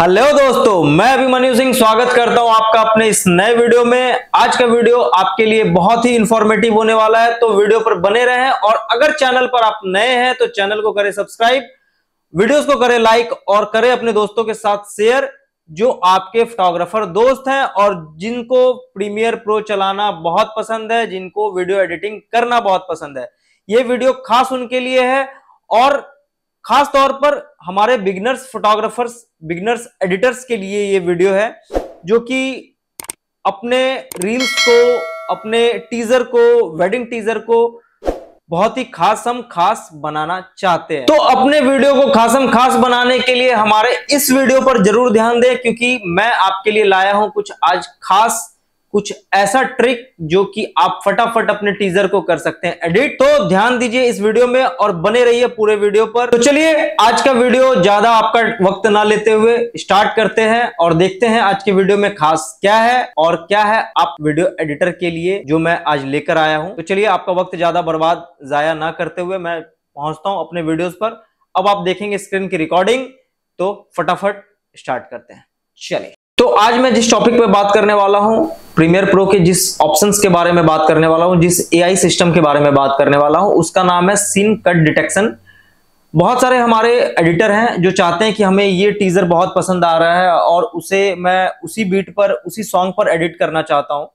hello दोस्तों मैं अभिमन्यु सिंह स्वागत करता हूं आपका अपने इस नए वीडियो में आज का वीडियो आपके लिए बहुत ही इंफॉर्मेटिव होने वाला है तो वीडियो पर बने रहें और अगर चैनल पर आप नए हैं तो चैनल को करें सब्सक्राइब वीडियोस को करें लाइक और करें अपने दोस्तों के साथ शेयर जो आपके फोटोग्राफर दोस्त हैं और जिनको प्रीमियर प्रो चलाना बहुत पसंद है जिनको वीडियो एडिटिंग करना बहुत पसंद है ये वीडियो खास उनके लिए है और खास तौर पर हमारे बिगनर्स फोटोग्राफर्स बिगनर्स एडिटर्स के लिए ये वीडियो है जो कि अपने रील्स को अपने टीजर को वेडिंग टीजर को बहुत ही खास हम खास बनाना चाहते हैं तो अपने वीडियो को खास हम खास बनाने के लिए हमारे इस वीडियो पर जरूर ध्यान दें क्योंकि मैं आपके लिए लाया हूं कुछ आज खास कुछ ऐसा ट्रिक जो कि आप फटाफट अपने टीजर को कर सकते हैं एडिट तो ध्यान दीजिए इस वीडियो में और बने रहिए पूरे वीडियो पर तो चलिए आज का वीडियो ज्यादा आपका वक्त ना लेते हुए स्टार्ट करते हैं और देखते हैं आज के वीडियो में खास क्या है और क्या है आप वीडियो एडिटर के लिए जो मैं आज लेकर आया हूं तो चलिए आपका वक्त ज्यादा बर्बाद जाया ना करते हुए मैं पहुंचता हूं अपने वीडियोज पर अब आप देखेंगे स्क्रीन की रिकॉर्डिंग तो फटाफट स्टार्ट करते हैं चलिए तो आज मैं जिस टॉपिक पे बात करने वाला हूं प्रीमियर प्रो के जिस ऑप्शंस के बारे में बात करने वाला हूं जिस एआई सिस्टम के बारे में बात करने वाला हूं उसका नाम है सीन कट डिटेक्शन बहुत सारे हमारे एडिटर हैं जो चाहते हैं कि हमें ये टीजर बहुत पसंद आ रहा है और उसे मैं उसी बीट पर उसी सॉन्ग पर एडिट करना चाहता हूँ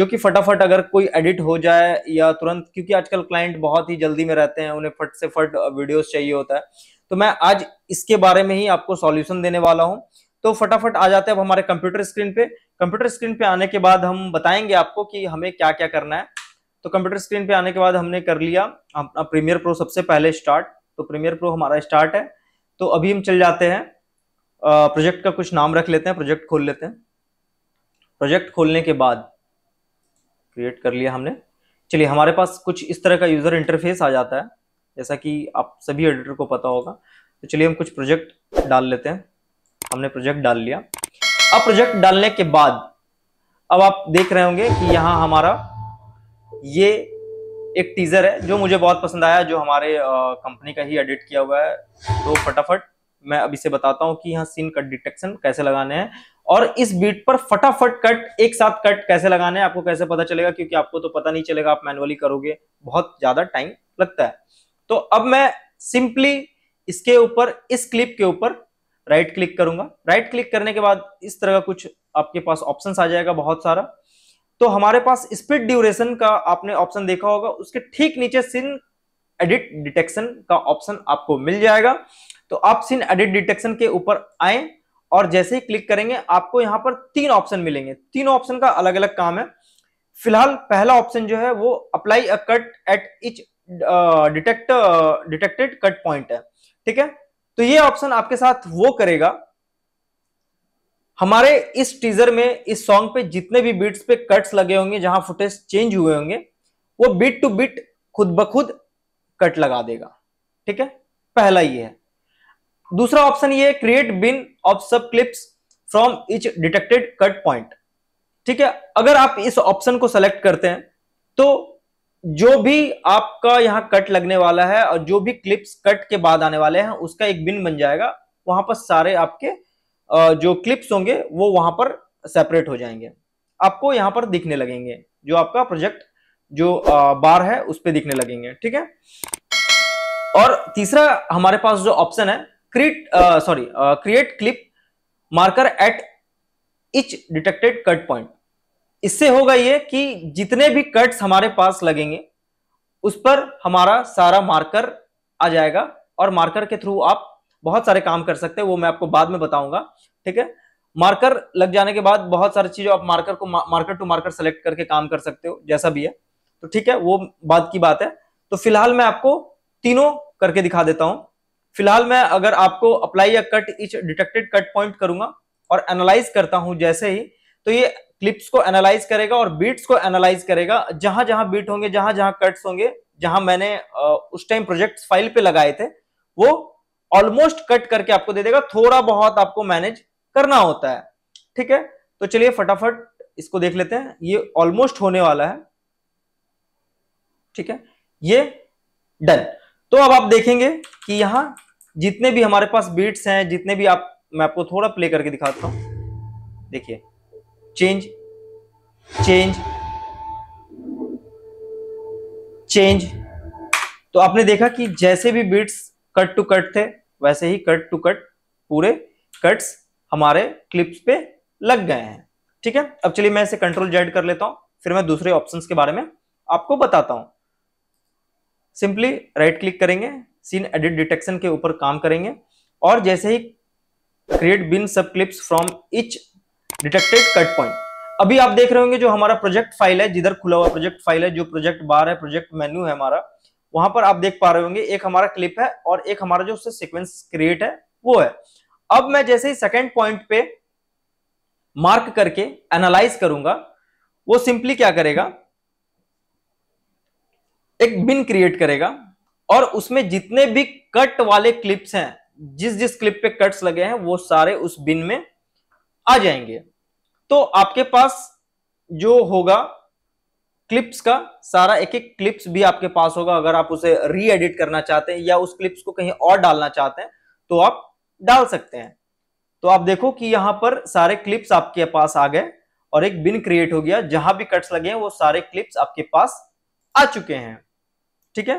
जो कि फटाफट अगर कोई एडिट हो जाए या तुरंत क्योंकि आजकल क्लाइंट बहुत ही जल्दी में रहते हैं उन्हें फट से फट वीडियोस चाहिए होता है तो मैं आज इसके बारे में ही आपको सॉल्यूशन देने वाला हूँ तो फटाफट आ जाते हैं अब हमारे कंप्यूटर स्क्रीन पे कंप्यूटर स्क्रीन पे आने के बाद हम बताएंगे आपको कि हमें क्या क्या करना है तो कंप्यूटर स्क्रीन पे आने के बाद हमने कर लिया अपना प्रीमियर प्रो सबसे पहले स्टार्ट तो प्रीमियर प्रो हमारा स्टार्ट है तो अभी हम चल जाते हैं प्रोजेक्ट का कुछ नाम रख लेते हैं प्रोजेक्ट खोल लेते हैं प्रोजेक्ट खोलने के बाद क्रिएट कर लिया हमने चलिए हमारे पास कुछ इस तरह का यूज़र इंटरफेस आ जाता है जैसा कि आप सभी एडिटर को पता होगा तो चलिए हम कुछ प्रोजेक्ट डाल लेते हैं हमने प्रोजेक्ट डाल लिया अब प्रोजेक्ट डालने के बाद अब आप देख रहे होंगे कि यहाँ हमारा ये एक टीज़र है जो मुझे बहुत पसंद आया जो हमारे कंपनी का ही एडिट किया हुआ है तो फटाफट मैं अभी से बताता हूँ कि यहाँ सीन कट डिटेक्शन कैसे लगाने हैं और इस बीट पर फटाफट कट एक साथ कट कैसे लगाने हैं आपको कैसे पता चलेगा क्योंकि आपको तो पता नहीं चलेगा आप मैनुअली करोगे बहुत ज़्यादा टाइम लगता है तो अब मैं सिंपली इसके ऊपर इस क्लिप के ऊपर राइट क्लिक करूंगा राइट क्लिक करने के बाद इस तरह का कुछ आपके पास ऑप्शन आ जाएगा बहुत सारा तो हमारे पास स्पीड ड्यूरेशन का आपने ऑप्शन देखा होगा उसके ठीक नीचे सिन एडिट डिटेक्शन का ऑप्शन आपको मिल जाएगा तो आप सिन एडिट डिटेक्शन के ऊपर आए और जैसे ही क्लिक करेंगे आपको यहाँ पर तीन ऑप्शन मिलेंगे तीनों ऑप्शन का अलग अलग काम है फिलहाल पहला ऑप्शन जो है वो apply a cut at each detect detected cut point है ठीक है तो ये ऑप्शन आपके साथ वो करेगा हमारे इस टीजर में इस सॉन्ग पे जितने भी बीट्स पे कट्स लगे होंगे जहां फुटेज चेंज हुए होंगे वो बीट टू बीट खुद ब खुद कट लगा देगा ठीक है पहला ये है दूसरा ऑप्शन ये create bin of sub clips from each detected cut point ठीक है अगर आप इस ऑप्शन को सेलेक्ट करते हैं तो जो भी आपका यहाँ कट लगने वाला है और जो भी क्लिप्स कट के बाद आने वाले हैं उसका एक बिन बन जाएगा वहां पर सारे आपके जो क्लिप्स होंगे वो वहां पर सेपरेट हो जाएंगे आपको यहाँ पर दिखने लगेंगे जो आपका प्रोजेक्ट जो बार है उस पर दिखने लगेंगे ठीक है और तीसरा हमारे पास जो ऑप्शन है create sorry create clip marker at each detected cut point इससे होगा ये कि जितने भी कट्स हमारे पास लगेंगे उस पर हमारा सारा मार्कर आ जाएगा और मार्कर के थ्रू आप बहुत सारे काम कर सकते हैं वो मैं आपको बाद में बताऊंगा ठीक है मार्कर लग जाने के बाद बहुत सारी चीज आप मार्कर को मार्कर टू मार्कर सेलेक्ट करके काम कर सकते हो जैसा भी है तो ठीक है वो बाद की बात है तो फिलहाल मैं आपको तीनों करके दिखा देता हूँ फिलहाल मैं अगर आपको अप्लाई या cut each detected cut point करूंगा और एनालाइज करता हूँ जैसे ही तो ये क्लिप्स को एनालाइज करेगा और बीट्स को एनालाइज करेगा जहां जहां बीट होंगे जहां जहां कट्स होंगे जहां मैंने उस टाइम प्रोजेक्ट फाइल पे लगाए थे वो ऑलमोस्ट कट करके आपको दे देगा थोड़ा बहुत आपको मैनेज करना होता है ठीक है तो चलिए फटाफट इसको देख लेते हैं ये ऑलमोस्ट होने वाला है ठीक है ये डन तो अब आप देखेंगे कि यहां जितने भी हमारे पास बीट्स हैं जितने भी आप मैं आपको थोड़ा प्ले करके दिखाता हूं देखिए चेंज चेंज चेंज तो आपने देखा कि जैसे भी बीट्स कट टू कट थे वैसे ही कट टू कट पूरे कट्स हमारे क्लिप्स पे लग गए हैं ठीक है अब चलिए मैं इसे कंट्रोल जेड कर लेता हूं फिर मैं दूसरे ऑप्शंस के बारे में आपको बताता हूं सिंपली राइट क्लिक करेंगे सीन एडिट डिटेक्शन के ऊपर काम करेंगे और जैसे ही create bin sub clips from each detected cut point अभी आप देख रहे होंगे जो हमारा प्रोजेक्ट फाइल है जिधर खुला हुआ प्रोजेक्ट फाइल है जो प्रोजेक्ट बार है प्रोजेक्ट मेन्यू है हमारा वहां पर आप देख पा रहे होंगे एक हमारा क्लिप है और एक हमारा जो उससे सिक्वेंस क्रिएट है वो है अब मैं जैसे ही सेकेंड पॉइंट पे मार्क करके एनालाइज करूंगा वो सिंपली क्या करेगा एक बिन क्रिएट करेगा और उसमें जितने भी कट वाले क्लिप्स हैं जिस जिस क्लिप पे कट्स लगे हैं वो सारे उस बिन में आ जाएंगे तो आपके पास जो होगा क्लिप्स का सारा एक एक क्लिप्स भी आपके पास होगा अगर आप उसे री एडिट करना चाहते हैं या उस क्लिप्स को कहीं और डालना चाहते हैं तो आप डाल सकते हैं तो आप देखो कि यहां पर सारे क्लिप्स आपके पास आ गए और एक बिन क्रिएट हो गया जहां भी कट्स लगे हैं वो सारे क्लिप्स आपके पास आ चुके हैं ठीक है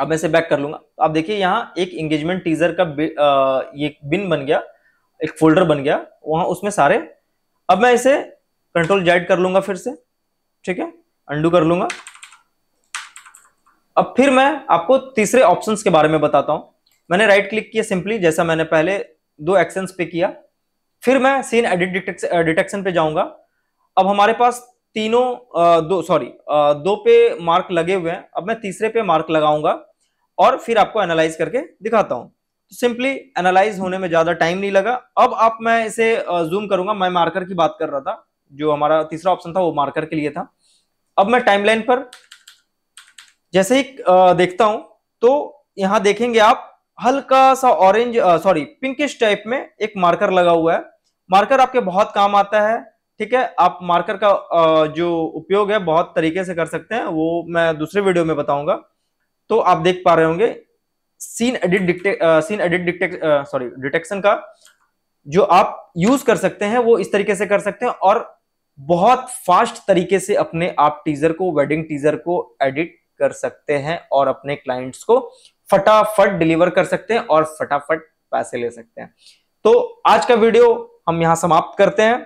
अब मैं इसे बैक कर लूंगा आप देखिए यहां एक एंगेजमेंट टीजर का आ, ये बिन बन गया एक फोल्डर बन गया वहां उसमें सारे अब मैं इसे कंट्रोल जेड कर लूंगा फिर से ठीक है अंडू कर लूंगा अब फिर मैं आपको तीसरे ऑप्शन के बारे में बताता हूं मैंने राइट क्लिक किया सिंपली जैसा मैंने पहले दो एक्शन पे किया फिर मैं सीन एडिट डिटेक्शन पे जाऊंगा अब हमारे पास तीनों दो सॉरी दो पे मार्क लगे हुए हैं अब मैं तीसरे पे मार्क लगाऊंगा और फिर आपको एनालाइज करके दिखाता हूं सिंपली एनालाइज होने में ज्यादा टाइम नहीं लगा अब आप मैं इसे जूम करूंगा मैं मार्कर की बात कर रहा था जो हमारा तीसरा ऑप्शन था वो मार्कर के लिए था अब मैं टाइमलाइन पर जैसे ही देखता हूं तो यहां देखेंगे आप हल्का सा ऑरेंज सॉरी पिंकिश टाइप में एक मार्कर लगा हुआ है मार्कर आपके बहुत काम आता है ठीक है आप मार्कर का आ, जो उपयोग है बहुत तरीके से कर सकते हैं वो मैं दूसरे वीडियो में बताऊंगा तो आप देख पा रहे होंगे scene edit scene edit sorry detection का जो आप यूज कर सकते हैं वो इस तरीके से कर सकते हैं और बहुत फास्ट तरीके से अपने आप टीजर को वेडिंग टीजर को एडिट कर सकते हैं और अपने क्लाइंट्स को फटाफट डिलीवर कर सकते हैं और फटाफट पैसे ले सकते हैं तो आज का वीडियो हम यहां समाप्त करते हैं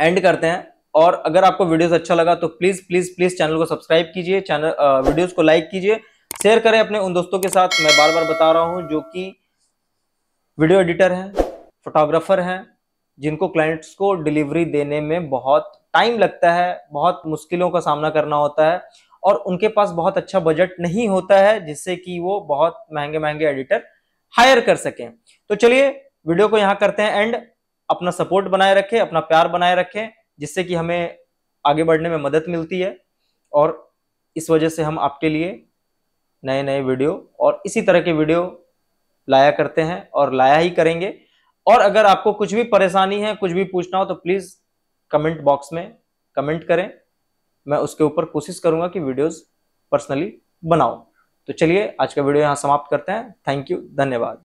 एंड करते हैं और अगर आपको वीडियोस अच्छा लगा तो प्लीज प्लीज प्लीज चैनल को सब्सक्राइब कीजिए चैनल वीडियोस uh, को लाइक कीजिए शेयर करें अपने उन दोस्तों के साथ मैं बार बार बता रहा हूँ जो कि वीडियो एडिटर हैं फोटोग्राफर हैं जिनको क्लाइंट्स को डिलीवरी देने में बहुत टाइम लगता है बहुत मुश्किलों का सामना करना होता है और उनके पास बहुत अच्छा बजट नहीं होता है जिससे कि वो बहुत महंगे महंगे एडिटर हायर कर सकें तो चलिए वीडियो को यहाँ करते हैं एंड अपना सपोर्ट बनाए रखें अपना प्यार बनाए रखें जिससे कि हमें आगे बढ़ने में मदद मिलती है और इस वजह से हम आपके लिए नए नए वीडियो और इसी तरह के वीडियो लाया करते हैं और लाया ही करेंगे और अगर आपको कुछ भी परेशानी है कुछ भी पूछना हो तो प्लीज़ कमेंट बॉक्स में कमेंट करें मैं उसके ऊपर कोशिश करूंगा कि वीडियोस पर्सनली बनाऊं तो चलिए आज का वीडियो यहाँ समाप्त करते हैं थैंक यू धन्यवाद